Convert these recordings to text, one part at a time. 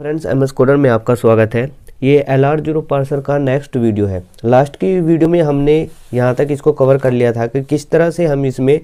friends M S coder में आपका स्वागत है ये एल आर जीरो पार्सल का नेक्स्ट वीडियो है लास्ट की वीडियो में हमने यहाँ तक इसको कवर कर लिया था कि किस तरह से हम इसमें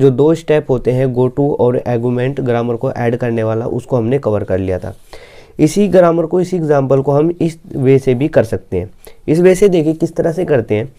जो दो स्टेप होते हैं गो टू और एगूमेंट ग्रामर को ऐड करने वाला उसको हमने कवर कर लिया था इसी ग्रामर को इसी एग्जाम्पल को हम इस वे से भी कर सकते हैं इस वे से देखिए किस तरह से करते हैं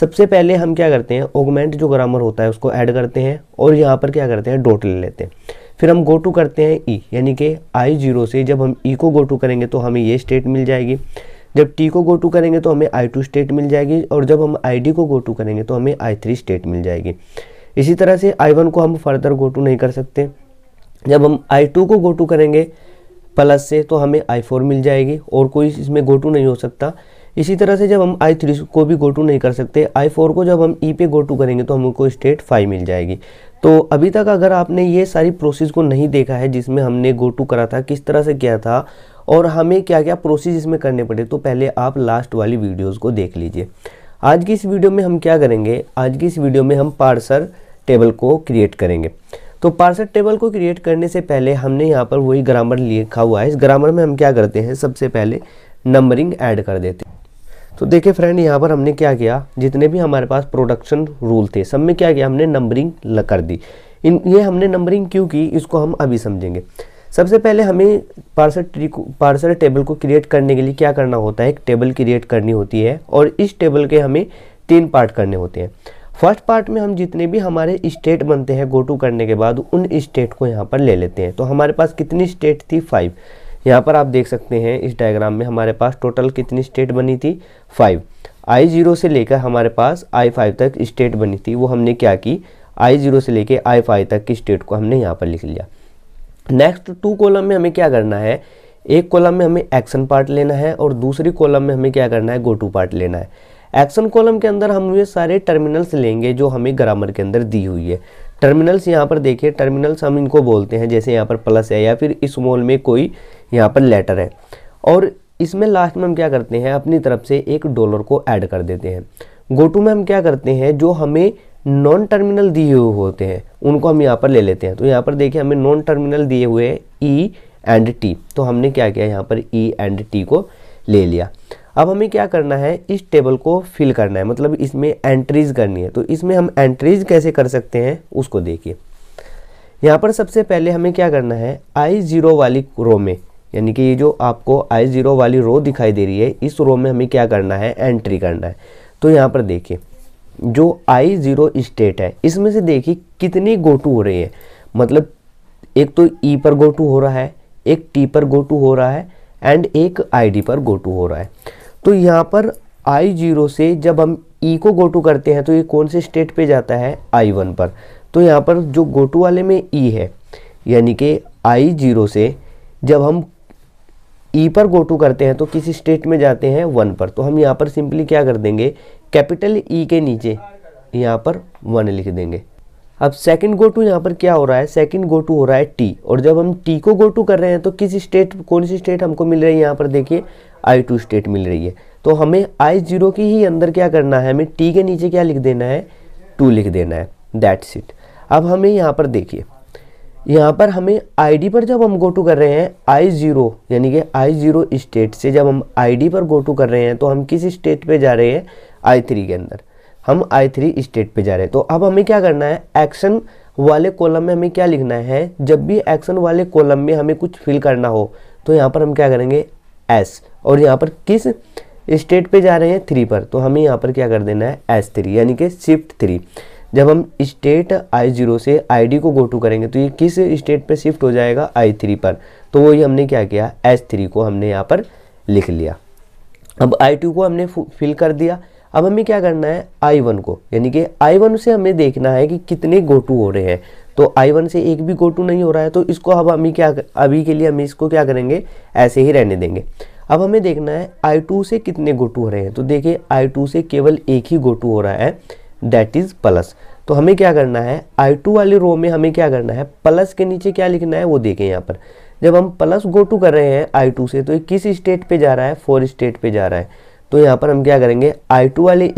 सबसे पहले हम क्या करते हैं ऑगमेंट जो ग्रामर होता है उसको ऐड करते हैं और यहाँ पर क्या करते हैं डोट ले लेते हैं फिर हम गो टू करते हैं ई e, यानी कि आई जीरो से जब हम ई e को गो टू करेंगे तो हमें ये स्टेट मिल जाएगी जब टी को गो टू करेंगे तो हमें आई टू स्टेट मिल जाएगी और जब हम आई डी को गो टू करेंगे तो हमें आई थ्री स्टेट मिल जाएगी इसी तरह से आई वन को हम फर्दर गो टू नहीं कर सकते जब हम आई टू को गो टू करेंगे प्लस से तो हमें आई फोर मिल जाएगी और कोई इसमें गो टू नहीं हो सकता इसी तरह से जब हम आई थ्री को भी गो टू नहीं कर सकते आई फोर को जब हम ई e पे गो टू करेंगे तो हमको स्टेट फाइव मिल जाएगी तो अभी तक अगर आपने ये सारी प्रोसेस को नहीं देखा है जिसमें हमने गो टू करा था किस तरह से किया था और हमें क्या क्या प्रोसेस इसमें करने पड़े तो पहले आप लास्ट वाली वीडियोज़ को देख लीजिए आज की इस वीडियो में हम क्या करेंगे आज की इस वीडियो में हम पार्सर टेबल को क्रिएट करेंगे तो पार्सर टेबल को क्रिएट करने से पहले हमने यहाँ पर वही ग्रामर लिखा हुआ है इस ग्रामर में हम क्या करते हैं सबसे पहले नंबरिंग ऐड कर देते हैं तो देखिए फ्रेंड यहाँ पर हमने क्या किया जितने भी हमारे पास प्रोडक्शन रूल थे सब में क्या किया हमने नंबरिंग कर दी इन ये हमने नंबरिंग क्यों की इसको हम अभी समझेंगे सबसे पहले हमें पार्सल ट्री को पार्सल टेबल को क्रिएट करने के लिए क्या करना होता है एक टेबल क्रिएट करनी होती है और इस टेबल के हमें तीन पार्ट करने होते हैं फर्स्ट पार्ट में हम जितने भी हमारे स्टेट बनते हैं गो टू करने के बाद उन स्टेट को यहाँ पर ले लेते हैं तो हमारे पास कितनी स्टेट थी फाइव यहाँ पर आप देख सकते हैं इस डायग्राम में हमारे पास टोटल कितनी स्टेट बनी थी फाइव आई जीरो से लेकर हमारे पास आई फाइव तक स्टेट बनी थी वो हमने क्या की आई जीरो से लेकर आई फाइव तक की स्टेट को हमने यहाँ पर लिख लिया नेक्स्ट टू कॉलम में हमें क्या करना है एक कॉलम में हमें एक्शन पार्ट लेना है और दूसरी कॉलम में हमें क्या करना है गो टू पार्ट लेना है एक्शन कॉलम के अंदर हम ये सारे टर्मिनल्स लेंगे जो हमें ग्रामर के अंदर दी हुई है टर्मिनल्स यहाँ पर देखिए टर्मिनल्स हम इनको बोलते हैं जैसे यहाँ पर प्लस है या फिर इस मॉल में कोई यहाँ पर लेटर है और इसमें लास्ट में हम क्या करते हैं अपनी तरफ से एक डॉलर को ऐड कर देते हैं गो टू में हम क्या करते हैं जो हमें नॉन टर्मिनल दिए हुए होते हैं उनको हम यहाँ पर ले लेते हैं तो यहाँ पर देखिए हमें नॉन टर्मिनल दिए हुए ई एंड टी तो हमने क्या किया यहाँ पर ई एंड टी को ले लिया अब हमें क्या करना है इस टेबल को फिल करना है मतलब इसमें एंट्रीज करनी है तो इसमें हम एंट्रीज कैसे कर सकते हैं उसको देखिए यहाँ पर सबसे पहले हमें क्या करना है आई जीरो वाली रो में यानी कि ये जो आपको आई ज़ीरो वाली रो दिखाई दे रही है इस रो में हमें क्या करना है एंट्री करना है तो यहाँ पर देखिए जो आई ज़ीरो स्टेट है इसमें से देखिए कितनी गोटू हो रही है मतलब एक तो ई e पर गोटू हो रहा है एक टी पर गोटू हो रहा है एंड एक आईडी पर गोटू हो रहा है तो यहाँ पर आई जीरो से जब हम ई e को गोटू करते हैं तो ये कौन से स्टेट पर जाता है आई वन पर तो यहाँ पर जो गोटू वाले में ई e है यानी कि आई जीरो से जब हम ई e पर गो टू करते हैं तो किसी स्टेट में जाते हैं वन पर तो हम यहाँ पर सिंपली क्या कर देंगे कैपिटल ई e के नीचे यहाँ पर वन लिख देंगे अब सेकंड गो टू यहाँ पर क्या हो रहा है सेकंड गो टू हो रहा है टी और जब हम टी को गो टू कर रहे हैं तो किस स्टेट कौन सी स्टेट हमको मिल रही है यहाँ पर देखिए आई टू स्टेट मिल रही है तो हमें आई जीरो के ही अंदर क्या करना है हमें टी के नीचे क्या लिख देना है टू लिख देना है दैट्स इट अब हमें यहाँ पर देखिए यहाँ पर हमें आईडी पर जब हम गो टू कर रहे हैं आई ज़ीरो यानी कि आई ज़ीरो स्टेट से जब हम आईडी पर गो टू कर रहे हैं तो हम किस स्टेट पे जा रहे हैं आई थ्री के अंदर हम आई थ्री स्टेट पे जा रहे हैं तो अब हमें क्या करना है एक्शन वाले कॉलम में हमें क्या लिखना है जब भी एक्शन वाले कॉलम में हमें कुछ फिल करना हो तो यहाँ पर हम क्या करेंगे एस और यहाँ पर किस स्टेट पर जा रहे हैं थ्री पर तो हमें यहाँ पर क्या कर देना है एस थ्री यानी कि शिफ्ट थ्री जब हम स्टेट आई जीरो से आई डी को गो टू करेंगे तो ये किस स्टेट पर शिफ्ट हो जाएगा आई थ्री पर तो वही हमने क्या किया एच थ्री को हमने यहाँ पर लिख लिया अब आई टू को हमने फिल कर दिया अब हमें क्या करना है आई वन को यानी कि आई वन से हमें देखना है कि कितने गो टू हो रहे हैं तो आई वन से एक भी गो टू नहीं हो रहा है तो इसको अब हम क्या अभी के लिए हम इसको क्या करेंगे ऐसे ही रहने देंगे अब हमें देखना है आई टू से कितने गो टू हो रहे हैं तो देखिए आई टू से केवल एक ही गो टू हो रहा है दैट इज प्लस तो हमें क्या करना है आई टू वाले रो में हमें क्या करना है प्लस के नीचे क्या लिखना है वो देखें यहाँ पर जब हम प्लस गो टू कर रहे हैं आई टू से तो ये किस स्टेट पे जा रहा है फोर स्टेट पे जा रहा है तो यहाँ पर हम क्या करेंगे आई टू वाले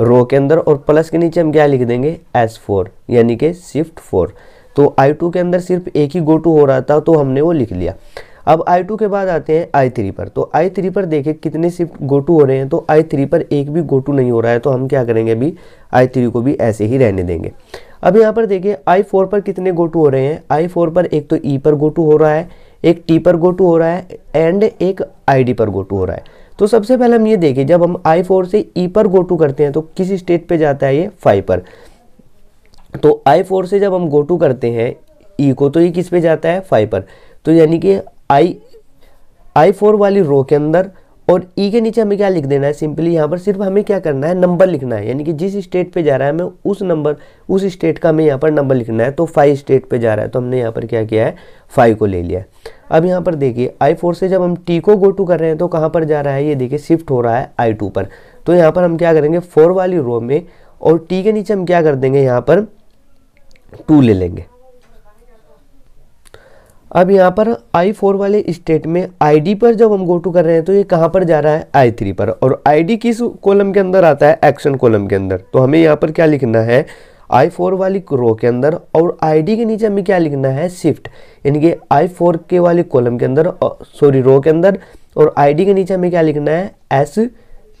रो के अंदर और प्लस के नीचे हम क्या लिख देंगे एस फोर यानी कि शिफ्ट फोर तो आई टू के अंदर सिर्फ एक ही गो टू हो रहा था तो हमने वो लिख लिया अब आई टू के बाद आते हैं आई थ्री पर तो आई थ्री पर देखें कितने शिफ्ट गो टू हो रहे हैं तो आई थ्री पर एक भी गो टू नहीं हो रहा है तो हम क्या करेंगे अभी आई थ्री को भी ऐसे ही रहने देंगे अब यहाँ पर देखिए आई फोर पर कितने गो टू हो रहे हैं आई फोर पर एक तो ई e पर गो टू हो रहा है एक टी पर गो टू हो रहा है एंड एक आई डी पर गो टू हो रहा है तो सबसे पहले हम ये देखें जब हम आई फोर से ई e पर गो टू करते हैं तो किस स्टेट पर जाता है ये फाइव पर तो आई फोर से जब हम गो टू करते हैं ई e को तो ये e किस पे जाता है फाइव पर तो यानी कि आई आई फोर वाली रो के अंदर और ई के नीचे हमें क्या लिख देना है सिंपली यहाँ पर सिर्फ हमें क्या करना है नंबर लिखना है यानी कि जिस स्टेट पे जा रहा है हमें उस नंबर उस स्टेट का हमें यहाँ पर नंबर लिखना है तो फाइव स्टेट पे जा रहा है तो हमने यहाँ पर क्या किया है फाइव को ले लिया अब यहाँ पर देखिए आई फोर से जब हम टी को गो टू कर रहे हैं तो कहाँ पर जा रहा है ये देखिए शिफ्ट हो रहा है आई टू पर तो यहाँ पर हम क्या करेंगे फोर वाली रो में और टी के नीचे हम क्या कर देंगे यहाँ पर टू ले लेंगे अब यहाँ पर आई फोर वाले स्टेट में आईडी पर जब हम गो टू कर रहे हैं तो ये कहाँ पर जा रहा है आई थ्री पर और आईडी किस कॉलम के अंदर आता है एक्शन कॉलम के अंदर तो हमें यहाँ पर क्या लिखना है आई फोर वाली रो के अंदर और आईडी के नीचे हमें क्या लिखना है शिफ्ट यानी कि आई फोर के वाले कॉलम के अंदर सॉरी रो के अंदर और आई के नीचे हमें क्या लिखना है एस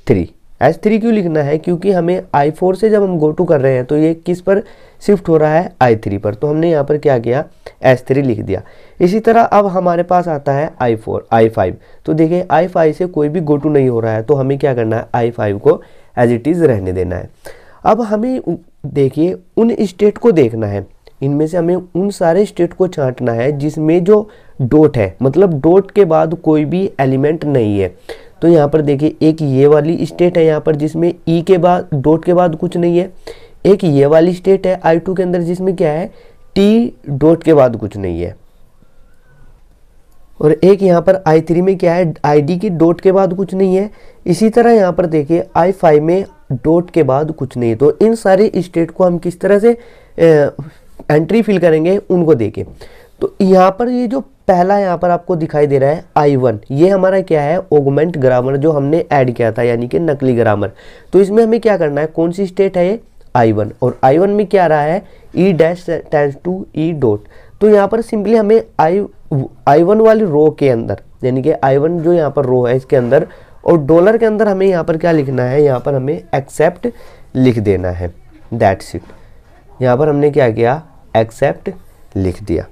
थ्री एस थ्री क्यों लिखना है क्योंकि हमें आई फोर से जब हम गो टू कर रहे हैं तो ये किस पर शिफ्ट हो रहा है आई थ्री पर तो हमने यहाँ पर क्या किया एस थ्री लिख दिया इसी तरह अब हमारे पास आता है आई फोर आई फाइव तो देखिए आई फाइव से कोई भी गोटू नहीं हो रहा है तो हमें क्या करना है आई फाइव को एज इट इज़ रहने देना है अब हमें देखिए उन स्टेट को देखना है इनमें से हमें उन सारे स्टेट को छाँटना है जिसमें जो डोट है मतलब डोट के बाद कोई भी एलिमेंट नहीं है तो यहाँ पर देखिए एक ये वाली स्टेट है यहाँ पर जिसमें ई e के बाद डोट के बाद कुछ नहीं है एक ये वाली स्टेट है आई टू के अंदर जिसमें क्या है टी डॉट के बाद कुछ नहीं है और एक यहाँ पर आई थ्री में क्या है आई डी की डॉट के बाद कुछ नहीं है इसी तरह यहाँ पर देखिए आई फाइव में डॉट के बाद कुछ नहीं है तो इन सारे स्टेट को हम किस तरह से ए, एंट्री फिल करेंगे उनको देखें तो यहाँ पर ये जो पहला यहाँ पर आपको दिखाई दे रहा है आई वन ये हमारा क्या है ओगमेंट ग्रामर जो हमने ऐड किया था यानी कि नकली ग्रामर तो इसमें हमें क्या करना है कौन सी स्टेट है ये आई वन और आई वन में क्या रहा है E dash tends to E dot तो यहाँ पर सिंपली हमें आई आई वन वाली रो के अंदर यानी कि आई वन जो यहाँ पर रो है इसके अंदर और डॉलर के अंदर हमें यहाँ पर क्या लिखना है यहाँ पर हमें एक्सेप्ट लिख देना है दैट सिट यहाँ पर हमने क्या किया एक्सेप्ट लिख दिया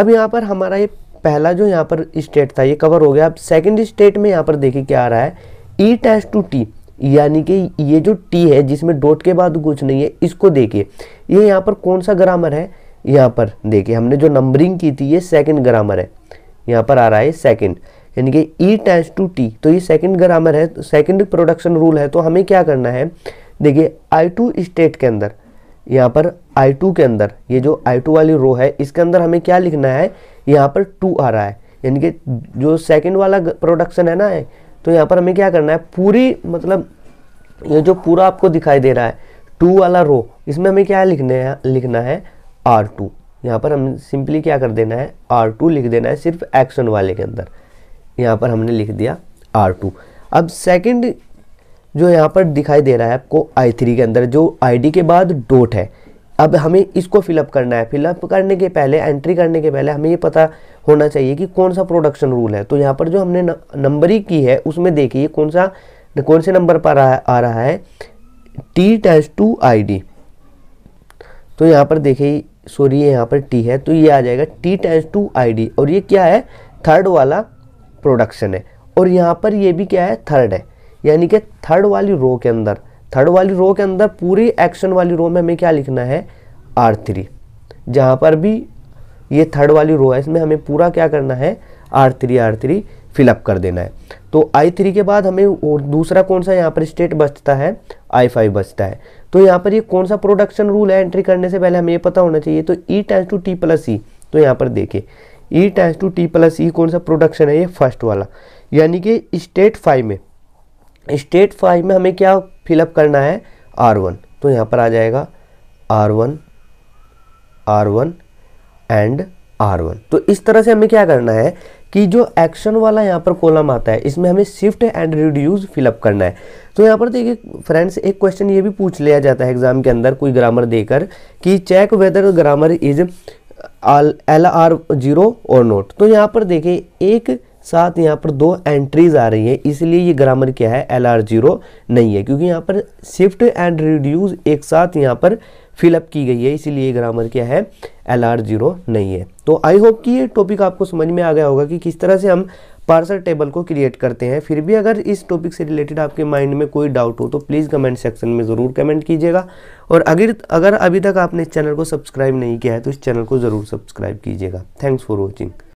अब यहाँ पर हमारा ये पहला जो यहाँ पर स्टेट था ये कवर हो गया अब सेकेंड स्टेट में यहाँ पर देखिए क्या आ रहा है ई टेंस टू टी यानी कि ये जो टी है जिसमें डॉट के बाद कुछ नहीं है इसको देखिए ये यहाँ पर कौन सा ग्रामर है यहाँ पर देखिए हमने जो नंबरिंग की थी ये सेकंड ग्रामर है यहाँ पर आ रहा है सेकंड यानी कि ई टाइम्स टू टी तो ये सेकंड ग्रामर है सेकंड प्रोडक्शन रूल है तो हमें क्या करना है देखिए आई टू स्टेट के अंदर यहाँ पर आई टू के अंदर ये जो आई टू वाली रो है इसके अंदर हमें क्या लिखना है यहाँ पर टू आ रहा है यानी कि जो सेकंड वाला प्रोडक्शन है ना है तो यहाँ पर हमें क्या करना है पूरी मतलब ये जो पूरा आपको दिखाई दे रहा है टू वाला रो इसमें हमें क्या लिखने है लिखना है आर टू यहाँ पर हम सिंपली क्या कर देना है आर टू लिख देना है सिर्फ एक्शन वाले के अंदर यहाँ पर हमने लिख दिया आर टू अब सेकेंड जो यहाँ पर दिखाई दे रहा है आपको आई थ्री के अंदर जो आई डी के बाद डोट है अब हमें इसको फिलअप करना है फिलअप करने के पहले एंट्री करने के पहले हमें ये पता होना चाहिए कि कौन सा प्रोडक्शन रूल है तो यहाँ पर जो हमने नंबरिंग की है उसमें देखिए कौन सा कौन से नंबर पर आ, रहा है T tends to I D तो यहाँ पर देखिए सॉरी ये यहाँ पर टी है तो ये आ जाएगा T tends to I D और ये क्या है थर्ड वाला प्रोडक्शन है और यहाँ पर ये भी क्या है थर्ड है यानी कि थर्ड वाली रो के अंदर थर्ड वाली रो के अंदर पूरी एक्शन वाली रो में हमें क्या लिखना है आर थ्री जहाँ पर भी ये थर्ड वाली रो है इसमें हमें पूरा क्या करना है R three R three fill up कर देना है तो आई थ्री के बाद हमें और दूसरा कौन सा यहाँ पर स्टेट बचता है आई फाइव बचता है तो यहाँ पर ये कौन सा प्रोडक्शन रूल है एंट्री करने से पहले हमें ये पता होना चाहिए तो E tends to T plus E तो यहाँ पर देखिए E tends to T plus E कौन सा प्रोडक्शन है ये फर्स्ट वाला यानी कि स्टेट फाइव में स्टेट फाइव में हमें क्या फिलअप करना है आर वन तो यहाँ पर आ जाएगा R one R one and R one तो इस तरह से हमें क्या करना है कि जो एक्शन वाला यहाँ पर कॉलम आता है इसमें हमें शिफ्ट एंड रिड्यूस फिलअप करना है तो यहाँ पर देखिए फ्रेंड्स एक क्वेश्चन ये भी पूछ लिया जाता है एग्जाम के अंदर कोई ग्रामर देकर कि check whether grammar is L R zero और नोट तो यहाँ पर देखिए एक साथ यहाँ पर दो एंट्रीज आ रही है इसलिए ये ग्रामर क्या है एल आर जीरो नहीं है क्योंकि यहाँ पर शिफ्ट एंड रिड्यूज एक साथ यहाँ पर फिलअप की गई है इसीलिए ग्रामर क्या है एल आर जीरो नहीं है तो आई होप कि ये टॉपिक आपको समझ में आ गया होगा कि किस तरह से हम पार्सल टेबल को क्रिएट करते हैं फिर भी अगर इस टॉपिक से रिलेटेड आपके माइंड में कोई डाउट हो तो प्लीज़ कमेंट सेक्शन में ज़रूर कमेंट कीजिएगा और अगर अगर अभी तक आपने इस चैनल को सब्सक्राइब नहीं किया है तो इस चैनल को ज़रूर सब्सक्राइब कीजिएगा थैंक्स फॉर वॉचिंग